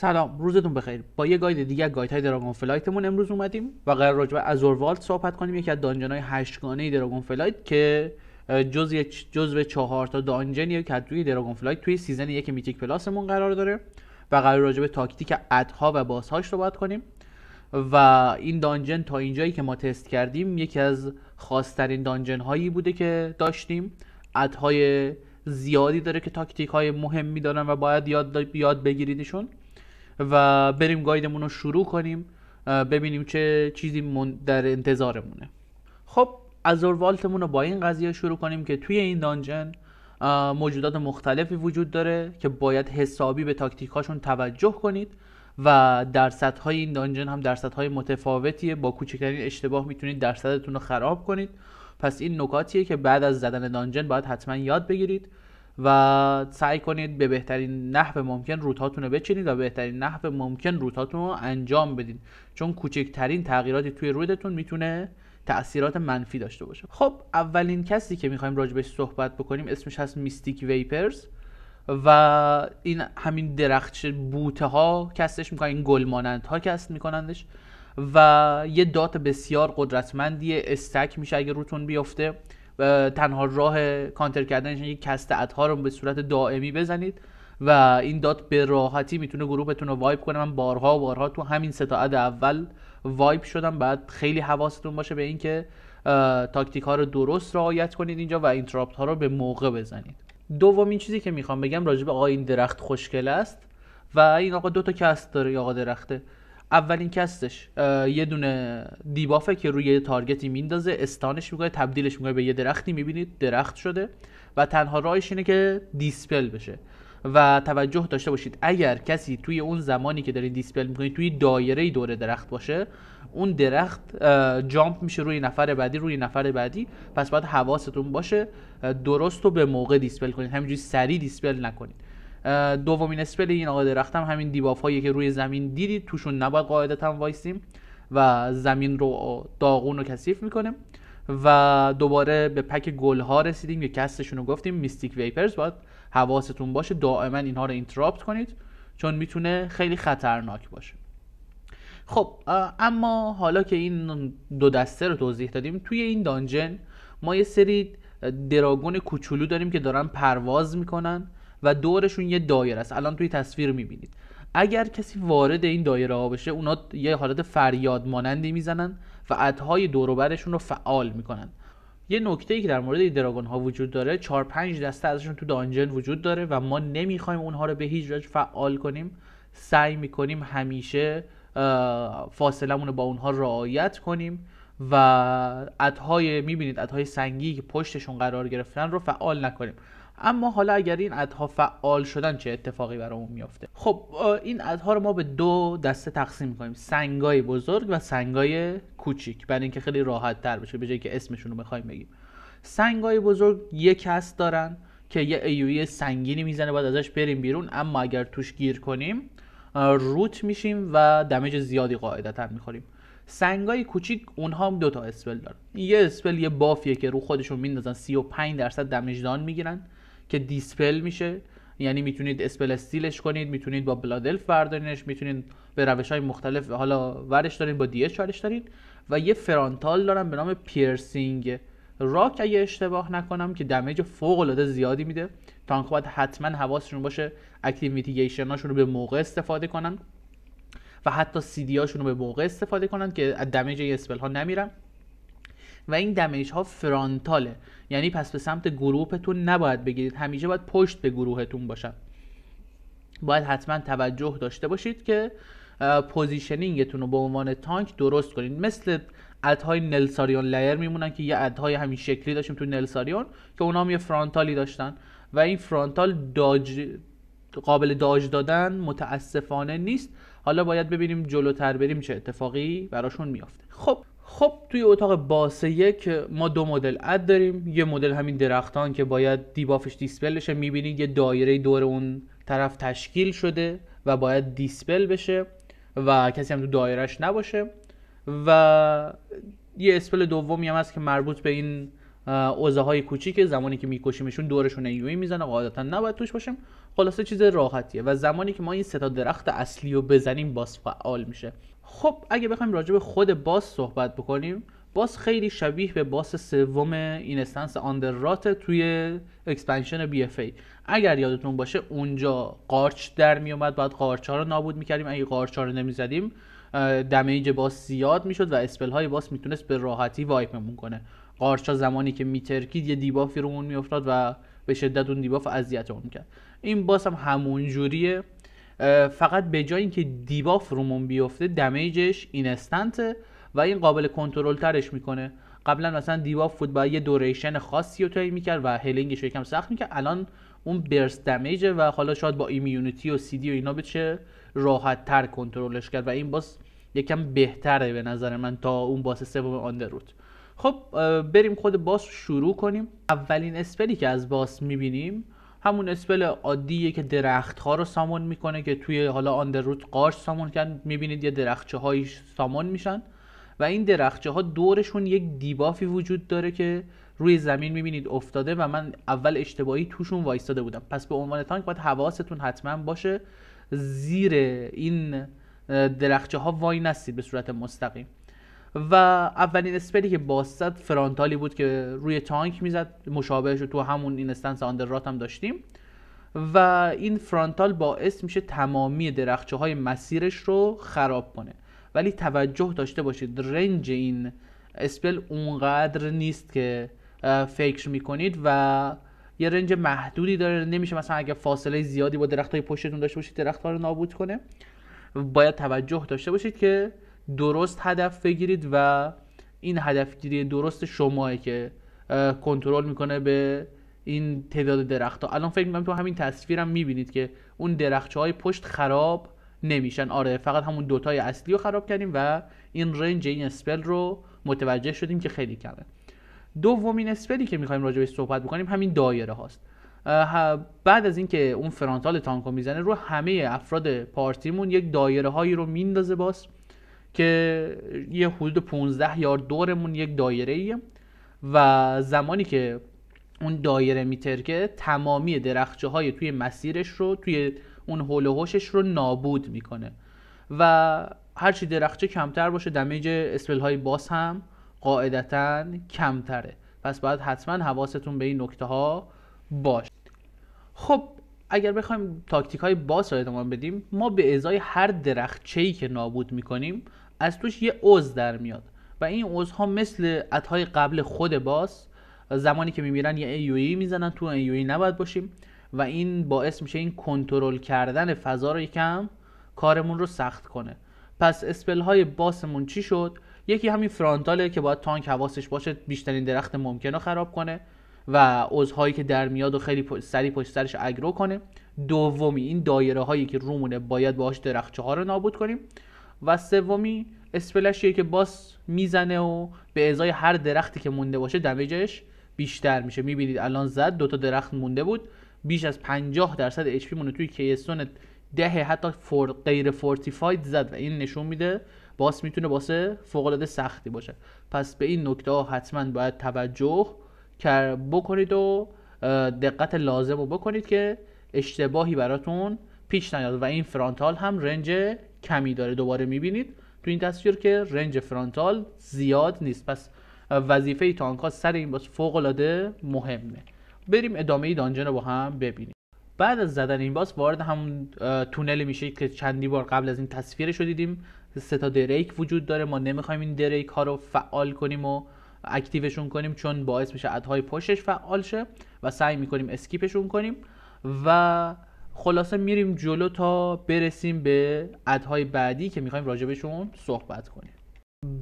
سلام روزتون بخیر با یه گاید دیگه گاید های دراگون فلایتمون امروز اومدیم و قرار راجع به ازوروالد صحبت کنیم یکی از دانجن های هشتگانه دراگون فلایت که جزء جزء چهار تا دانجنیه که توی دراگون فلایت توی سیزن یک میتیک پلاسمون قرار داره و قرار راجع به تاکتیک ادها و بازهاش صحبت کنیم و این دانجن تا اینجایی که ما تست کردیم یکی از خاصترین دانجن هایی بوده که داشتیم ادهای زیادی داره که تاکتیک های مهمی دارن و باید یاد, یاد بگیریدشون و بریم گایدمون رو شروع کنیم ببینیم چه چیزی در انتظارمونه خب از والتمون رو با این قضیه شروع کنیم که توی این دانجن موجودات مختلفی وجود داره که باید حسابی به تاکتیک هاشون توجه کنید و درصد های این دانجن هم درصد های متفاوتیه با کوچکترین اشتباه میتونید درصدتون رو خراب کنید پس این نکاتیه که بعد از زدن دانجن باید حتما یاد بگیرید و سعی کنید به بهترین نحو ممکن روتاتون رو بچینید و به بهترین نحو ممکن روتاتون رو انجام بدید چون کوچکترین تغییراتی توی رودتون میتونه تاثیرات منفی داشته باشه خب اولین کسی که میخوایم راجبش صحبت بکنیم اسمش هست میستیک ویپرز و این همین درخت بوته ها کستش میکنن این گل مانند ها کست میکنندش و یه دات بسیار قدرتمندیه استک میشه اگه روتون بیفته تنها راه کانتر کردنش یک کست ها رو به صورت دائمی بزنید و این داد به راحتی میتونه گروهتون رو وایپ کنه من بارها و بارها تو همین ستا اد اول وایپ شدم بعد خیلی حواستون باشه به اینکه تاکتیک ها رو درست رعایت کنید اینجا و اینتراپت ها رو به موقع بزنید دومین چیزی که میخوام بگم راجب آقا این درخت خوشگل است و این آقا دو تا کست داره آقا درخته اولین کستش یه دونه دیبافه که روی تارگتی میندازه استانش میکنه تبدیلش میکنه به یه درختی میبینید درخت شده و تنها راهش اینه که دیسپل بشه و توجه داشته باشید اگر کسی توی اون زمانی که دارید دیسپل میکنید توی دایره دور درخت باشه اون درخت جامپ میشه روی نفر بعدی روی نفر بعدی پس باید حواستون باشه درست و به موقع دیسپل کنید همینجوری سری دیسپل نکنید دومین اسپل این آقا درختم همین دیباف هایی که روی زمین دیدید توشون نباید قاعدتا وایسیم و زمین رو داغون و کثیف میکنیم و دوباره به پک گل ها رسیدیم که کستشون رو گفتیم میستیک ویپرز باید حواستون باشه دائما اینها رو اینتراپت کنید چون میتونه خیلی خطرناک باشه خب اما حالا که این دو دسته رو توضیح دادیم توی این دانجن ما یه سری دراگون کوچولو داریم که دارن پرواز میکنن و دورشون یه دایره است الان توی تصویر میبینید اگر کسی وارد این دایره ها بشه اونا یه حالت فریاد مانندی میزنن و عدهای دوروبرشون رو فعال میکنن یه نکته ای که در مورد دراگون ها وجود داره 4 5 دسته ازشون تو دانجن وجود داره و ما نمیخوایم اونها رو به هیچ وجه فعال کنیم سعی میکنیم همیشه فاصلمون رو با اونها رعایت کنیم و عدهای میبینید عدهای سنگی که پشتشون قرار گرفتن رو فعال نکنیم اما حالا اگر این ادها فعال شدن چه اتفاقی برامون میافته خب این ادها رو ما به دو دسته تقسیم میکنیم سنگای بزرگ و سنگای کوچیک برای اینکه خیلی راحت تر بشه به جایی که اسمشون رو بخوایم بگیم سنگای بزرگ یک کس دارن که یه ایوی e سنگینی میزنه بعد ازش بریم بیرون اما اگر توش گیر کنیم روت میشیم و دمیج زیادی قاعدتا میخوریم سنگای کوچیک اونها هم دو تا اسپل دارن یه اسپل یه بافیه که رو خودشون میندازن 35 درصد دمیج دان میگیرن که دیسپل میشه یعنی میتونید اسپل استیلش کنید میتونید با بلادلف بردارینش میتونید به روش های مختلف حالا ورش دارین با دیش ورش دارین و یه فرانتال دارم به نام پیرسینگ راک اگه اشتباه نکنم که دمیج فوق العاده زیادی میده تانک باید حتما حواسشون باشه اکتیو میتیگیشن رو به موقع استفاده کنن و حتی سی رو به موقع استفاده کنن که از دمیج اسپل ها نمیرن و این دمیج ها فرانتاله یعنی پس به سمت گروهتون نباید بگیرید همیشه باید پشت به گروهتون باشن باید حتما توجه داشته باشید که پوزیشنینگتون رو به عنوان تانک درست کنید مثل ادهای نلساریون لایر میمونن که یه ادهای همین شکلی داشتیم تو نلساریون که اونا هم یه فرانتالی داشتن و این فرانتال داج قابل داج دادن متاسفانه نیست حالا باید ببینیم جلوتر بریم چه اتفاقی براشون میافته خب خب توی اتاق باسه یک ما دو مدل اد داریم یه مدل همین درختان که باید دیبافش دیسپل بشه میبینید یه دایره دور اون طرف تشکیل شده و باید دیسپل بشه و کسی هم تو دایرهش نباشه و یه اسپل دومی هم هست که مربوط به این اوزه های کوچیکه زمانی که میکشیمشون دورشون یوی میزنه قاعدتا نباید توش باشیم خلاصه چیز راحتیه و زمانی که ما این ستا درخت اصلی رو بزنیم باس فعال میشه خب اگه بخوایم راجع به خود باس صحبت بکنیم باس خیلی شبیه به باس سوم این استنس آندر رات توی اکسپنشن بی اف ای اگر یادتون باشه اونجا قارچ در می اومد بعد قارچ ها رو نابود میکردیم اگه قارچ رو نمیزدیم دمیج باس زیاد میشد و اسپل های باس میتونست به راحتی وایپمون کنه قارچا زمانی که میترکید یه دیبافی رو اون میافتاد و به شدت اون دیباف اذیت اون کرد این باس هم همون جوریه فقط به جای اینکه دیباف رومون بیفته دمیجش اینستنته و این قابل کنترل ترش میکنه قبلا مثلا دیباف بود با یه دوریشن خاصی رو تایی میکرد و هلینگش یکم سخت میکرد الان اون برس دمیجه و حالا شاید با ایمیونیتی و سیدی و اینا چه راحت تر کنترلش کرد و این باس یکم بهتره به نظر من تا اون باس سوم آندروت خب بریم خود باس شروع کنیم اولین اسپلی که از باس میبینیم همون اسپل عادیه که درخت ها رو سامون میکنه که توی حالا آندرروت قارش سامون کرد میبینید یه درخچه هایی سامون میشن و این درخچه ها دورشون یک دیبافی وجود داره که روی زمین میبینید افتاده و من اول اشتباهی توشون وایستاده بودم پس به عنوان تانک باید حواستون حتما باشه زیر این درخچه ها وای نستید به صورت مستقیم و اولین اسپلی که باستد فرانتالی بود که روی تانک میزد مشابهش رو تو همون این استنس رات هم داشتیم و این فرانتال باعث میشه تمامی درخچه های مسیرش رو خراب کنه ولی توجه داشته باشید رنج این اسپل اونقدر نیست که فکر میکنید و یه رنج محدودی داره نمیشه مثلا اگه فاصله زیادی با درخت های پشتتون داشته باشید درخت ها رو نابود کنه باید توجه داشته باشید که درست هدف بگیرید و این هدفگیری درست شماه که کنترل میکنه به این تعداد درخت ها الان فکر میکنم تو همین تصویرم میبینید که اون درخچه های پشت خراب نمیشن آره فقط همون دوتای اصلی رو خراب کردیم و این رنج این اسپل رو متوجه شدیم که خیلی کمه دومین اسپلی که میخوایم راجع بهش صحبت بکنیم همین دایره هاست بعد از اینکه اون فرانتال تانکو میزنه رو همه افراد پارتیمون یک دایره هایی رو میندازه باز که یه حدود 15 یارد دورمون یک دایره ایه و زمانی که اون دایره میترکه تمامی درخچه های توی مسیرش رو توی اون هول رو نابود میکنه و هرچی درخچه کمتر باشه دمیج اسپل های باس هم قاعدتا کمتره پس باید حتما حواستون به این نکته ها باش خب اگر بخوایم تاکتیک های باز را ادامه بدیم ما به ازای هر درخت چی که نابود میکنیم از توش یه عضو در میاد و این ها مثل اتهای قبل خود باس زمانی که میمیرن یه ایویی e میزنن تو ایویی e نباید باشیم و این باعث میشه این کنترل کردن فضا رو یکم کارمون رو سخت کنه پس اسپل های باسمون چی شد یکی همین فرانتاله که باید تانک حواسش باشه بیشترین درخت ممکن رو خراب کنه و عضوهایی که در میاد و خیلی سری پشت سرش اگرو کنه دومی این دایره هایی که رومونه باید باهاش درخچه ها رو نابود کنیم و سومی اسپلشیه که باس میزنه و به ازای هر درختی که مونده باشه دمیجش بیشتر میشه میبینید الان زد دوتا درخت مونده بود بیش از 50 درصد اچ پی مونه توی کیستون ده حتی فور غیر فورتیفاید زد و این نشون میده باس میتونه باسه فوق العاده سختی باشه پس به این نکته ها حتما باید توجه بکنید و دقت لازم رو بکنید که اشتباهی براتون پیش نیاد و این فرانتال هم رنج کمی داره دوباره میبینید تو این تصویر که رنج فرانتال زیاد نیست پس وظیفه تانک ها سر این باز فوق العاده مهمه بریم ادامه ای دانجن رو با هم ببینیم بعد از زدن این باس وارد هم تونل میشه که چندی بار قبل از این تصویرش رو دیدیم سه تا دریک وجود داره ما نمیخوایم این دریک ها رو فعال کنیم و اکتیوشون کنیم چون باعث میشه ادهای پشتش فعال شه و سعی میکنیم اسکیپشون کنیم و خلاصه میریم جلو تا برسیم به ادهای بعدی که میخوایم راجبشون صحبت کنیم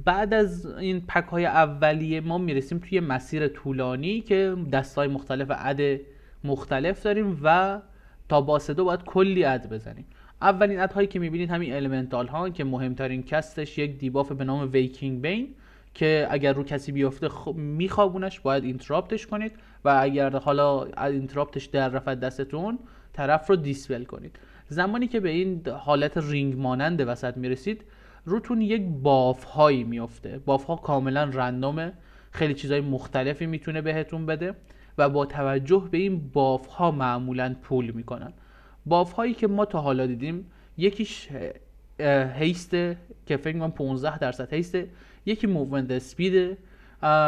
بعد از این پک های اولیه ما میرسیم توی مسیر طولانی که دست های مختلف اد مختلف داریم و تا باس دو باید کلی اد بزنیم اولین ادهایی که میبینید همین المنتال ها که مهمترین کستش یک دیباف به نام ویکینگ بین که اگر رو کسی بیفته خب میخوابونش باید اینتراپتش کنید و اگر حالا اینتراپتش در رفت دستتون طرف رو دیسپل کنید زمانی که به این حالت رینگ مانند وسط میرسید روتون یک باف هایی میفته باف ها کاملا رندومه خیلی چیزهای مختلفی میتونه بهتون بده و با توجه به این باف ها معمولا پول میکنن باف هایی که ما تا حالا دیدیم یکیش هیسته که فکر کنم 15 درصد هیسته یکی موومنت اسپید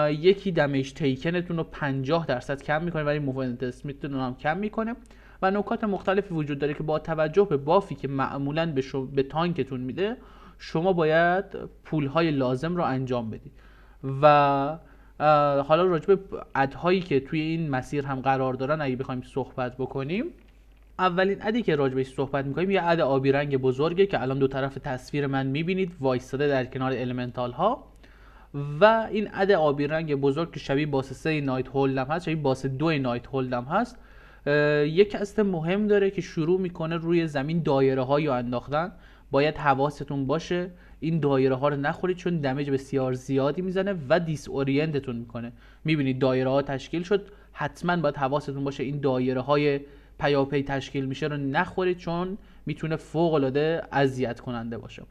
یکی دمیج تیکنتون رو 50 درصد کم میکنه ولی موومنت اسپیدتون هم کم میکنه و نکات مختلفی وجود داره که با توجه به بافی که معمولا به, شو... به تانکتون میده شما باید پولهای لازم رو انجام بدید و حالا راجع به ادهایی که توی این مسیر هم قرار دارن اگه بخوایم صحبت بکنیم اولین ادی که راجع صحبت میکنیم یه اد آبی رنگ بزرگه که الان دو طرف تصویر من میبینید وایستاده در کنار المنتال ها و این عد آبی رنگ بزرگ که شبیه باس 3 نایت هولدم هست شبیه باس 2 نایت هولدم هست یک کست مهم داره که شروع میکنه روی زمین دایره هایی رو انداختن باید حواستون باشه این دایره ها رو نخورید چون دمج بسیار زیادی میزنه و دیس اورینتتون میکنه میبینید دایره ها تشکیل شد حتما باید حواستون باشه این دایره های پیاپی تشکیل میشه رو نخورید چون میتونه فوق العاده اذیت کننده باشه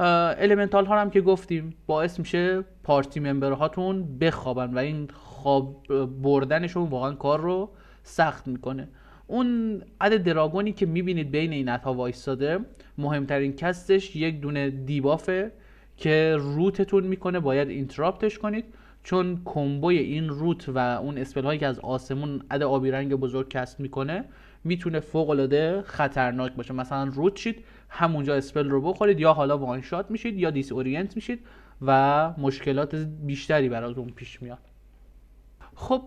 المنتال ها هم که گفتیم باعث میشه پارتی ممبر هاتون بخوابن و این خواب بردنشون واقعا کار رو سخت میکنه اون عد دراگونی که میبینید بین این ها وایستاده مهمترین کستش یک دونه دیبافه که روتتون میکنه باید اینتراپتش کنید چون کمبوی این روت و اون اسپل هایی که از آسمون عد آبی رنگ بزرگ کست میکنه میتونه فوق العاده خطرناک باشه مثلا روت شید همونجا اسپل رو بخورید یا حالا وان شات میشید یا دیس اورینت میشید و مشکلات بیشتری براتون پیش میاد خب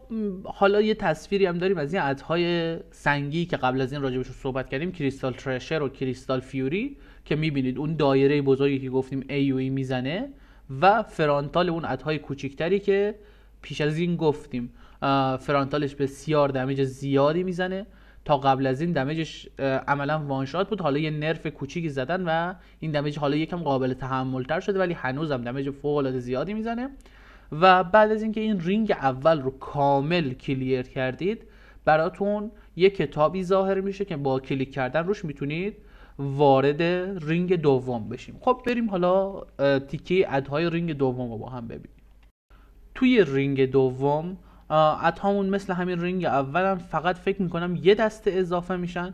حالا یه تصویری هم داریم از این ادهای سنگی که قبل از این رو صحبت کردیم کریستال ترشر و کریستال فیوری که میبینید اون دایره بزرگی که گفتیم ای, ای e میزنه و فرانتال اون ادهای کوچیکتری که پیش از این گفتیم فرانتالش بسیار دمیج زیادی میزنه تا قبل از این دمیجش عملا وانشات بود حالا یه نرف کوچیکی زدن و این دمیج حالا یکم قابل تحمل تر شده ولی هنوزم دمیج فوق العاده زیادی میزنه و بعد از اینکه این رینگ اول رو کامل کلیر کردید براتون یه کتابی ظاهر میشه که با کلیک کردن روش میتونید وارد رینگ دوم بشیم خب بریم حالا تیکه ادهای رینگ دوم رو با هم ببینیم توی رینگ دوم اتهامون مثل همین رینگ اولم فقط فکر میکنم یه دسته اضافه میشن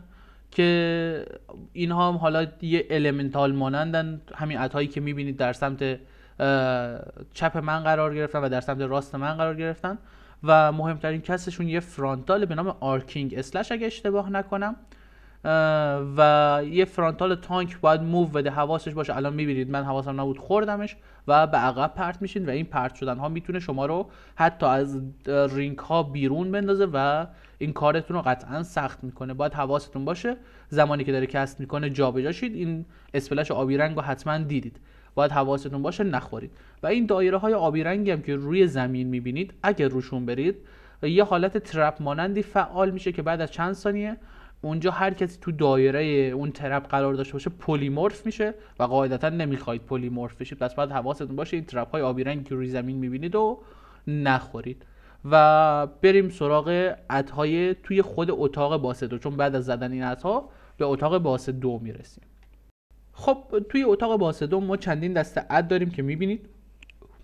که اینها هم حالا یه المنتال مانندن همین اتهایی که میبینید در سمت چپ من قرار گرفتن و در سمت راست من قرار گرفتن و مهمترین کسشون یه فرانتال به نام آرکینگ اسلش اگه اشتباه نکنم و یه فرانتال تانک باید موو بده حواسش باشه الان میبینید من حواسم نبود خوردمش و به عقب پرت میشین و این پرت شدن ها میتونه شما رو حتی از رینگ ها بیرون بندازه و این کارتون رو قطعا سخت میکنه باید حواستون باشه زمانی که داره کست میکنه جابجا شید این اسپلش آبی رنگ رو حتما دیدید باید حواستون باشه نخورید و این دایره های آبی رنگی هم که روی زمین میبینید اگر روشون برید یه حالت ترپ مانندی فعال میشه که بعد از چند ثانیه اونجا هر کسی تو دایره اون ترپ قرار داشته باشه پلیمورف میشه و قاعدتا نمیخواید پلیمورف بشید پس باید حواستون باشه این ترپ های آبی رنگ که روی زمین میبینید و نخورید و بریم سراغ ادهای توی خود اتاق باسه دو چون بعد از زدن این ادها به اتاق باسه دو میرسیم خب توی اتاق باسه دو ما چندین دسته اد داریم که میبینید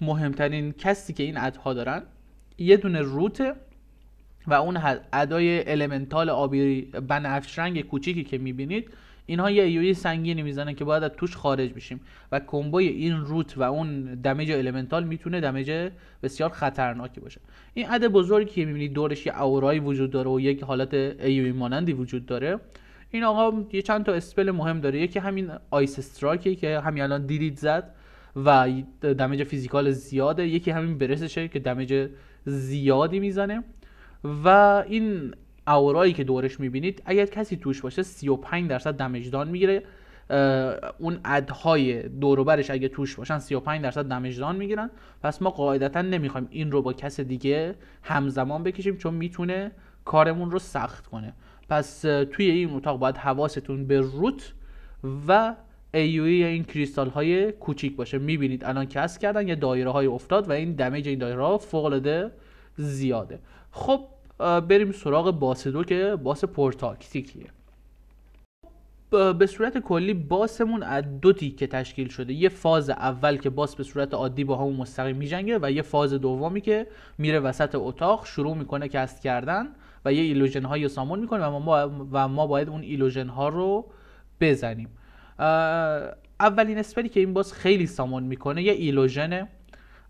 مهمترین کسی که این ادها دارن یه دونه روت و اون ادای المنتال آبی بنفش رنگ کوچیکی که میبینید اینها یه ایوی سنگینی میزنه که باید از توش خارج بشیم و کمبوی این روت و اون دمیج المنتال میتونه دمیج بسیار خطرناکی باشه این عد بزرگی که میبینید دورش یه اورایی وجود داره و یک حالت ایوی مانندی وجود داره این آقا یه چند تا اسپل مهم داره یکی همین آیس استراکی که همین الان دیدید زد و دمیج فیزیکال زیاده یکی همین برسشه که دمیج زیادی میزنه و این اورایی که دورش میبینید اگر کسی توش باشه 35 درصد دمجدان میگیره اون ادهای دوروبرش اگه توش باشن 35 درصد دمجدان میگیرن پس ما قاعدتا نمیخوایم این رو با کس دیگه همزمان بکشیم چون میتونه کارمون رو سخت کنه پس توی این اتاق باید حواستون به روت و e ایوی این کریستال های کوچیک باشه میبینید الان کس کردن یه دایره های افتاد و این دمیج این دایره ها فوق زیاده خب بریم سراغ باس دو که باس پورتاکتیکیه به صورت کلی باسمون از دو تیکه تشکیل شده یه فاز اول که باس به صورت عادی با همون مستقیم میجنگه و یه فاز دومی که میره وسط اتاق شروع میکنه کست کردن و یه ایلوژن های سامون میکنه و ما, و ما باید اون ایلوژن ها رو بزنیم اولین اسپلی که این باس خیلی سامون میکنه یه ایلوژنه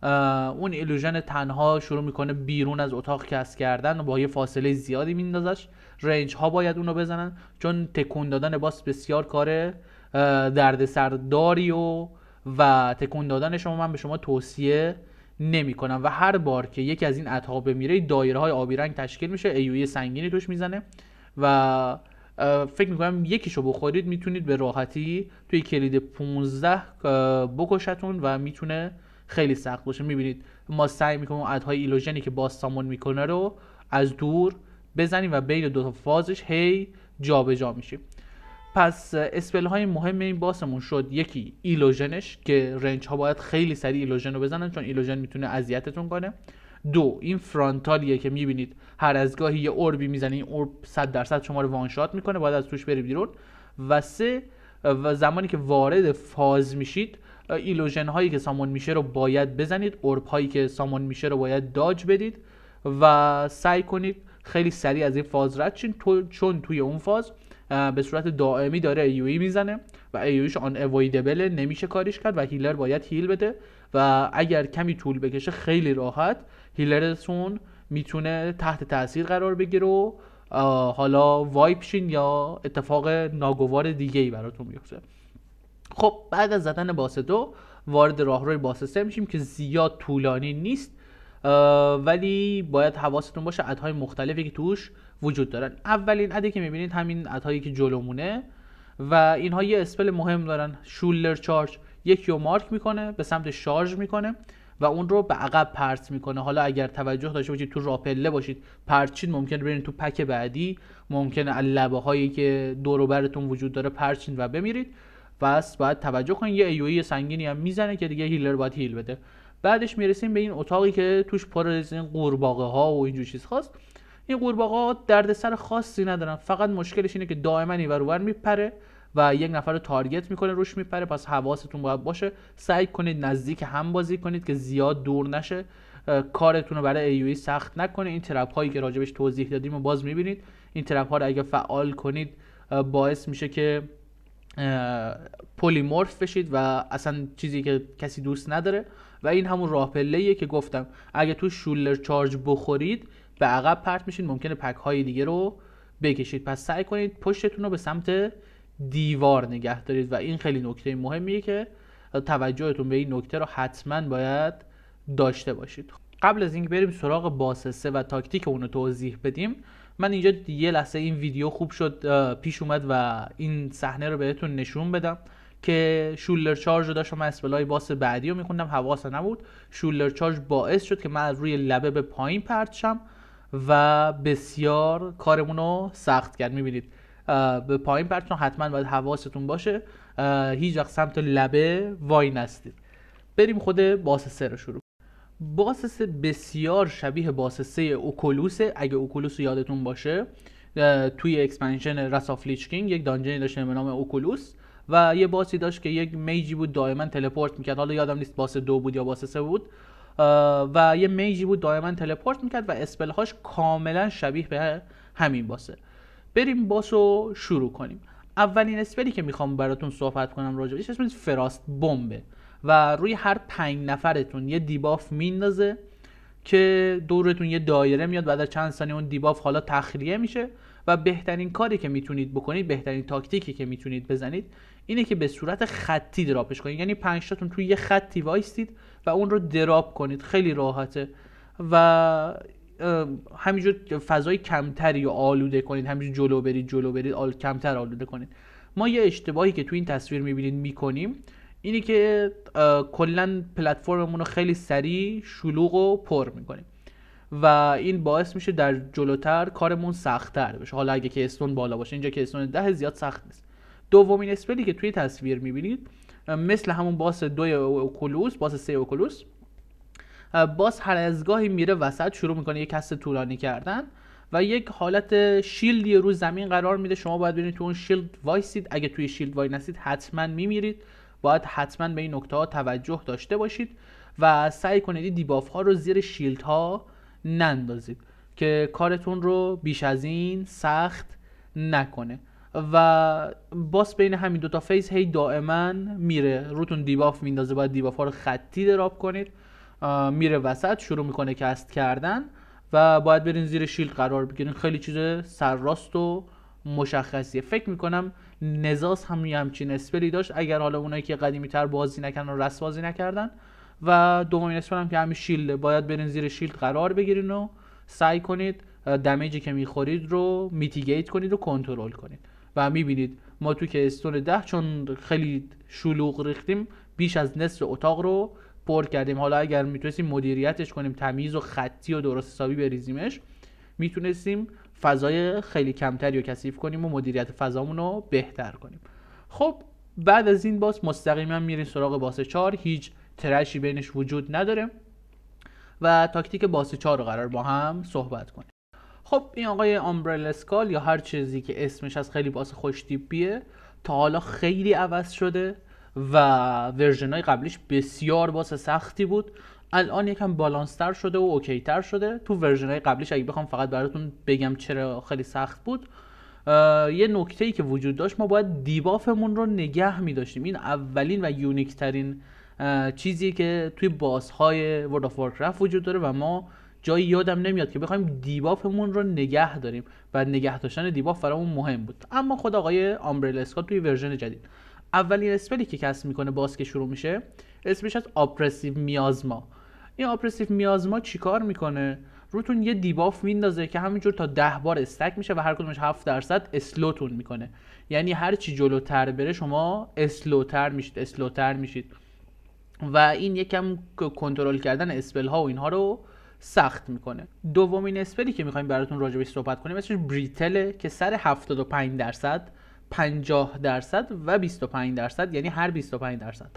اون ایلوژن تنها شروع میکنه بیرون از اتاق کس کردن و با یه فاصله زیادی میندازش رنج ها باید اونو بزنن چون تکون دادن باس بسیار کار دردسرداری و و تکون دادن شما من به شما توصیه نمیکنم و هر بار که یکی از این اتها بمیره دایره های آبی رنگ تشکیل میشه ایوی e سنگینی توش میزنه و فکر میکنم یکیشو بخورید میتونید به راحتی توی کلید 15 بکشتون و میتونه خیلی سخت باشه میبینید ما سعی میکنیم اون ایلوژنی که باز سامون میکنه رو از دور بزنیم و بین دو تا فازش هی جابجا جا میشیم پس اسپل های مهم این باسمون شد یکی ایلوژنش که رنج ها باید خیلی سریع ایلوژن رو بزنن چون ایلوژن میتونه اذیتتون کنه دو این فرانتالیه که میبینید هر از گاهی یه اوربی میزنه این اورب 100 درصد شما رو وانشات میکنه باید از توش برید بیرون و سه و زمانی که وارد فاز میشید ایلوژن هایی که سامون میشه رو باید بزنید اورب هایی که سامون میشه رو باید داج بدید و سعی کنید خیلی سریع از این فاز رد شین چون توی اون فاز به صورت دائمی داره ایوی e میزنه و ایویش آن اوایدبل نمیشه کاریش کرد و هیلر باید هیل بده و اگر کمی طول بکشه خیلی راحت هیلرتون میتونه تحت تاثیر قرار بگیره و حالا وایپشین یا اتفاق ناگوار دیگه ای براتون میفته خب بعد از زدن باس دو وارد راهروی باس سه میشیم که زیاد طولانی نیست ولی باید حواستون باشه ادهای مختلفی که توش وجود دارن اولین ادی که میبینید همین ادهایی که جلومونه و اینها یه اسپل مهم دارن شولر چارج یکی رو مارک میکنه به سمت شارژ میکنه و اون رو به عقب پرت میکنه حالا اگر توجه داشته باشید تو راپله باشید پرچین ممکنه برین تو پک بعدی ممکنه لبه هایی که دور و برتون وجود داره پرچین و بمیرید پس باید توجه کنید یه ایوی e سنگینی هم میزنه که دیگه هیلر باید هیل بده بعدش میرسیم به این اتاقی که توش پر از این قورباغه ها و اینجور چیز خواست این قورباغه ها دردسر خاصی ندارن فقط مشکلش اینه که دائما ور اونور میپره و یک نفر رو تارگت میکنه روش میپره پس حواستون باید باشه سعی کنید نزدیک هم بازی کنید که زیاد دور نشه کارتون رو برای ایوی e سخت نکنه این ترپ هایی که راجبش توضیح دادیم و باز میبینید این ترپ ها رو اگه فعال کنید باعث میشه که پلیمورف بشید و اصلا چیزی که کسی دوست نداره و این همون راه پله که گفتم اگه تو شولر چارج بخورید به عقب پرت میشین ممکنه پک های دیگه رو بکشید پس سعی کنید پشتتون رو به سمت دیوار نگه دارید و این خیلی نکته مهمیه که توجهتون به این نکته رو حتما باید داشته باشید قبل از اینکه بریم سراغ باسسه و تاکتیک اون رو توضیح بدیم من اینجا یه لحظه این ویدیو خوب شد پیش اومد و این صحنه رو بهتون نشون بدم که شولر چارج رو داشتم از بلای باس بعدی رو میخوندم حواس نبود شولر چارج باعث شد که من از روی لبه به پایین پرت شم و بسیار کارمون رو سخت کرد میبینید به پایین پرتون حتما باید حواستون باشه هیچ وقت سمت لبه وای نستید بریم خود باس سر رو شروع باسس بسیار شبیه باسسه اوکولوسه اگه اوکولوس یادتون باشه توی اکسپنشن آف لیچکینگ یک دانجنی داشته به نام اوکولوس و یه باسی داشت که یک میجی بود دائما تلپورت میکرد حالا یادم نیست باس دو بود یا باس سه بود و یه میجی بود دائما تلپورت میکرد و اسپلهاش کاملا شبیه به همین باسه بریم باس رو شروع کنیم اولین اسپلی که میخوام براتون صحبت کنم راجبش اسمش فراست بمبه و روی هر پنج نفرتون یه دیباف میندازه که دورتون یه دایره میاد بعد از چند ثانیه اون دیباف حالا تخلیه میشه و بهترین کاری که میتونید بکنید بهترین تاکتیکی که میتونید بزنید اینه که به صورت خطی دراپش کنید یعنی پنج تاتون توی یه خطی وایستید و اون رو دراپ کنید خیلی راحته و همینجور فضای کمتری رو آلوده کنید همینجور جلو برید جلو برید آل... کمتر آلوده کنید ما یه اشتباهی که تو این تصویر میبینید میکنیم اینی که کلا پلتفرممون رو خیلی سریع شلوغ و پر میکنیم و این باعث میشه در جلوتر کارمون سختتر بشه حالا اگه که استون بالا باشه اینجا که ده زیاد سخت نیست دومین اسپلی که توی تصویر میبینید مثل همون باس دوی اوکولوس باس سه اوکولوس باس هر از میره وسط شروع میکنه یک کس طولانی کردن و یک حالت شیلدی رو زمین قرار میده شما باید ببینید تو اون شیلد وایسید اگه توی شیلد وای نسید حتما میمیرید باید حتما به این نکته ها توجه داشته باشید و سعی کنید این دیباف ها رو زیر شیلد ها نندازید که کارتون رو بیش از این سخت نکنه و باس بین همین دوتا فیز هی دائما میره روتون دیباف میندازه باید دیباف ها رو خطی دراب کنید میره وسط شروع میکنه کست کردن و باید برین زیر شیلد قرار بگیرین خیلی چیز سرراست و مشخصیه فکر میکنم نزاس هم یه همچین اسپلی داشت اگر حالا اونایی که قدیمی تر بازی نکردن و رس بازی نکردن و دومین اسپل هم که همین شیلده باید برین زیر شیلد قرار بگیرین و سعی کنید دمیجی که میخورید رو میتیگیت کنید و کنترل کنید و میبینید ما تو که استون ده چون خیلی شلوغ ریختیم بیش از نصف اتاق رو پر کردیم حالا اگر میتونستیم مدیریتش کنیم تمیز و خطی و درست حسابی بریزیمش میتونستیم فضای خیلی کمتری رو کثیف کنیم و مدیریت فضامون رو بهتر کنیم خب بعد از این باس مستقیما میریم سراغ باس 4 هیچ ترشی بینش وجود نداره و تاکتیک باس 4 رو قرار با هم صحبت کنیم خب این آقای آمبرل اسکال یا هر چیزی که اسمش از خیلی باس خوشتیپیه تا حالا خیلی عوض شده و ورژن های قبلیش بسیار باس سختی بود الان یکم بالانستر شده و اوکی تر شده تو ورژن های قبلیش اگه بخوام فقط براتون بگم چرا خیلی سخت بود یه نکته ای که وجود داشت ما باید دیبافمون رو نگه می داشتیم این اولین و یونیک ترین چیزی که توی های ورد آف وارکرافت وجود داره و ما جایی یادم نمیاد که بخوایم دیبافمون رو نگه داریم و نگه داشتن دیباف برامون مهم بود اما خود آقای آمبرل توی ورژن جدید اولین اسپلی که کسب میکنه باس که شروع میشه اسمش از آپرسیو میازما این آپرسیو میازما چیکار میکنه روتون یه دیباف میندازه که همینجور تا ده بار استک میشه و هر کدومش 7 درصد اسلوتون میکنه یعنی هر چی جلوتر بره شما اسلوتر میشید اسلوتر میشید و این یکم کنترل کردن اسپل ها و اینها رو سخت میکنه دومین اسپلی که میخوایم براتون راجبش صحبت کنیم اسمش بریتله که سر 75 درصد 50 درصد و 25 درصد یعنی هر 25 درصد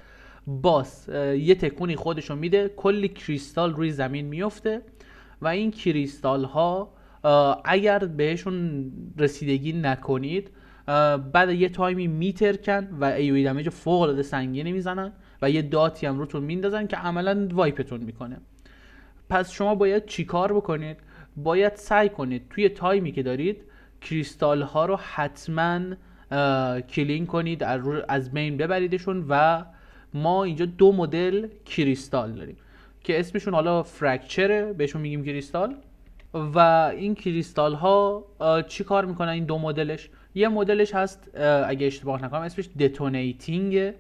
باس یه تکونی خودشو میده کلی کریستال روی زمین میفته و این کریستال ها اگر بهشون رسیدگی نکنید بعد یه تایمی میترکن و ایوی دمیج فوق العاده سنگینی میزنن و یه داتی هم روتون میندازن که عملا وایپتون میکنه پس شما باید چیکار بکنید باید سعی کنید توی تایمی که دارید کریستال ها رو حتما کلین کنید از بین ببریدشون و ما اینجا دو مدل کریستال داریم که اسمشون حالا فرکچره بهشون میگیم کریستال و این کریستال ها چی کار میکنن این دو مدلش یه مدلش هست اگه اشتباه نکنم اسمش دتونیتینگ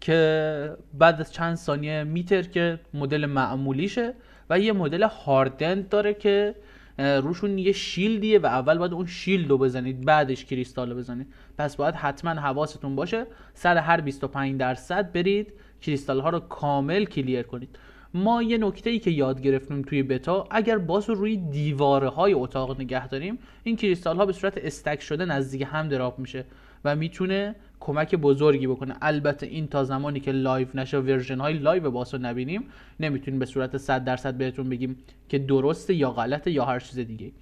که بعد از چند ثانیه میتر که مدل معمولیشه و یه مدل هاردند داره که روشون یه شیلدیه و اول باید اون شیلد رو بزنید بعدش کریستال رو بزنید پس باید حتما حواستون باشه سر هر 25 درصد برید کریستال ها رو کامل کلیر کنید ما یه نکته ای که یاد گرفتیم توی بتا اگر باز رو روی دیواره های اتاق نگه داریم این کریستال ها به صورت استک شده نزدیک هم دراب میشه و میتونه کمک بزرگی بکنه البته این تا زمانی که لایو نشه ورژن های لایو رو نبینیم نمیتونیم به صورت 100 درصد بهتون بگیم که درسته یا غلطه یا هر چیز دیگه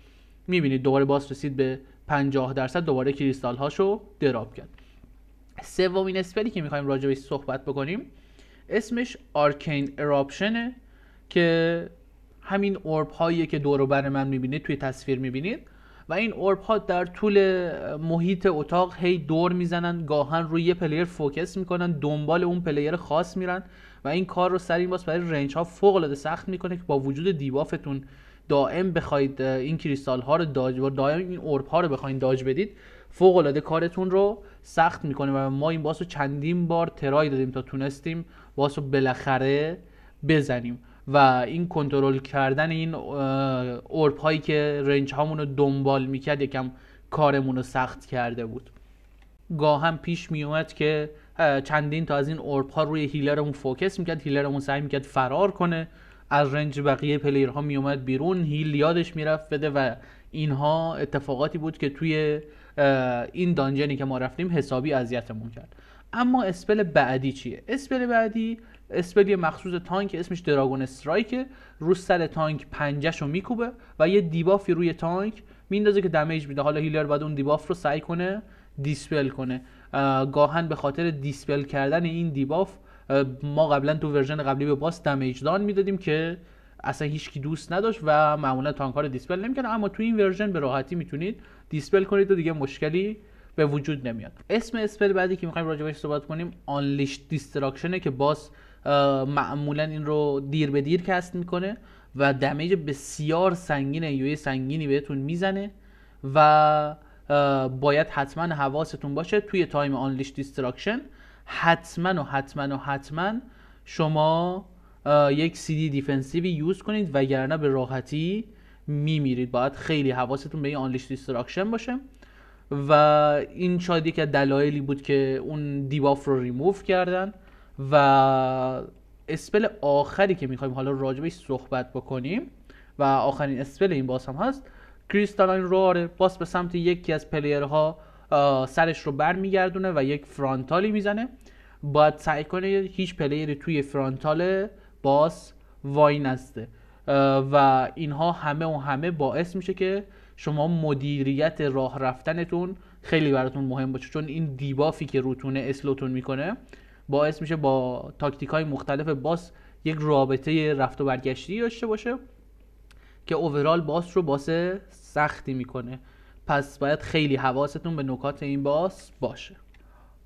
میبینید دوباره باس رسید به 50 درصد دوباره کریستال هاشو دراب کرد سومین اسپلی که میخوایم راجع بهش صحبت بکنیم اسمش آرکین اراپشنه که همین اورب هایی که دور بر من میبینید توی تصویر میبینید و این اورپ ها در طول محیط اتاق هی دور میزنن گاهن روی یه پلیر فوکس میکنن دنبال اون پلیر خاص میرن و این کار رو سر این باز برای رنج ها فوق العاده سخت میکنه که با وجود دیبافتون دائم بخواید این کریستال ها رو داج دائم این اورپ ها رو بخواید داج بدید فوق العاده کارتون رو سخت میکنه و ما این باس رو چندین بار ترای دادیم تا تونستیم باس رو بالاخره بزنیم و این کنترل کردن این اورب هایی که رنج هامون رو دنبال میکرد یکم کارمون رو سخت کرده بود گاه هم پیش میومد که چندین تا از این اورب ها روی هیلرمون فوکس میکرد هیلرمون سعی میکرد فرار کنه از رنج بقیه پلیرها میومد بیرون هیل یادش میرفت بده و اینها اتفاقاتی بود که توی این دانجنی که ما رفتیم حسابی اذیتمون کرد اما اسپل بعدی چیه اسپل بعدی اسپل مخصوص تانک اسمش دراگون استرایک رو سر تانک پنجهشو میکوبه و یه دیبافی روی تانک میندازه که دمیج میده حالا هیلر بعد اون دیباف رو سعی کنه دیسپل کنه گاهن به خاطر دیسپل کردن این دیباف ما قبلا تو ورژن قبلی به باس دمیج دان میدادیم که اصلا هیچکی دوست نداشت و معمولا تانک ها رو دیسپل نمیکنه اما تو این ورژن به راحتی میتونید دیسپل کنید و دیگه مشکلی به وجود نمیاد اسم اسپل بعدی که میخوایم راجع بهش صحبت کنیم آنلیش دیستراکشنه که باز معمولا این رو دیر به دیر کست میکنه و دمیج بسیار سنگین یوی سنگینی بهتون میزنه و باید حتما حواستون باشه توی تایم آنلیش دیستراکشن حتما و حتما و حتما شما یک سی دی دیفنسیوی یوز کنید وگرنه به راحتی میمیرید باید خیلی حواستون به این آنلیش دیستراکشن باشه و این شاید که دلایلی بود که اون دیباف رو ریموف کردن و اسپل آخری که میخوایم حالا راجبش صحبت بکنیم و آخرین اسپل این باس هم هست کریستالاین رواره باس به سمت یکی از پلیرها سرش رو برمیگردونه و یک فرانتالی میزنه باید سعی کنه هیچ پلیری توی فرانتال باس وای نسته و اینها همه و همه باعث میشه که شما مدیریت راه رفتنتون خیلی براتون مهم باشه چون این دیبافی که روتونه اسلوتون میکنه باعث میشه با تاکتیک های مختلف باس یک رابطه رفت و برگشتی داشته باشه که اوورال باس رو باس سختی میکنه پس باید خیلی حواستون به نکات این باس باشه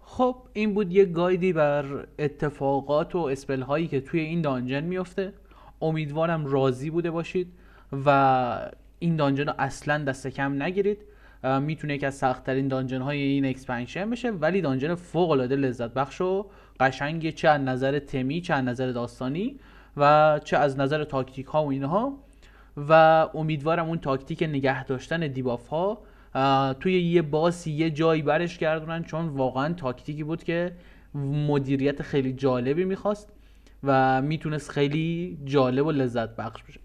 خب این بود یک گایدی بر اتفاقات و اسپل هایی که توی این دانجن میفته امیدوارم راضی بوده باشید و این دانجن رو اصلا دست کم نگیرید میتونه یکی از سختترین دانجن های این اکسپنشن بشه ولی دانجن فوق العاده لذت بخش و قشنگ چه از نظر تمی چه از نظر داستانی و چه از نظر تاکتیک ها و اینها و امیدوارم اون تاکتیک نگه داشتن دیباف ها توی یه باسی یه جایی برش گردونن چون واقعا تاکتیکی بود که مدیریت خیلی جالبی میخواست و میتونست خیلی جالب و لذت بخش بشه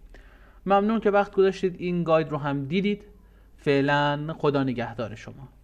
ممنون که وقت گذاشتید این گاید رو هم دیدید فعلا خدا نگهدار شما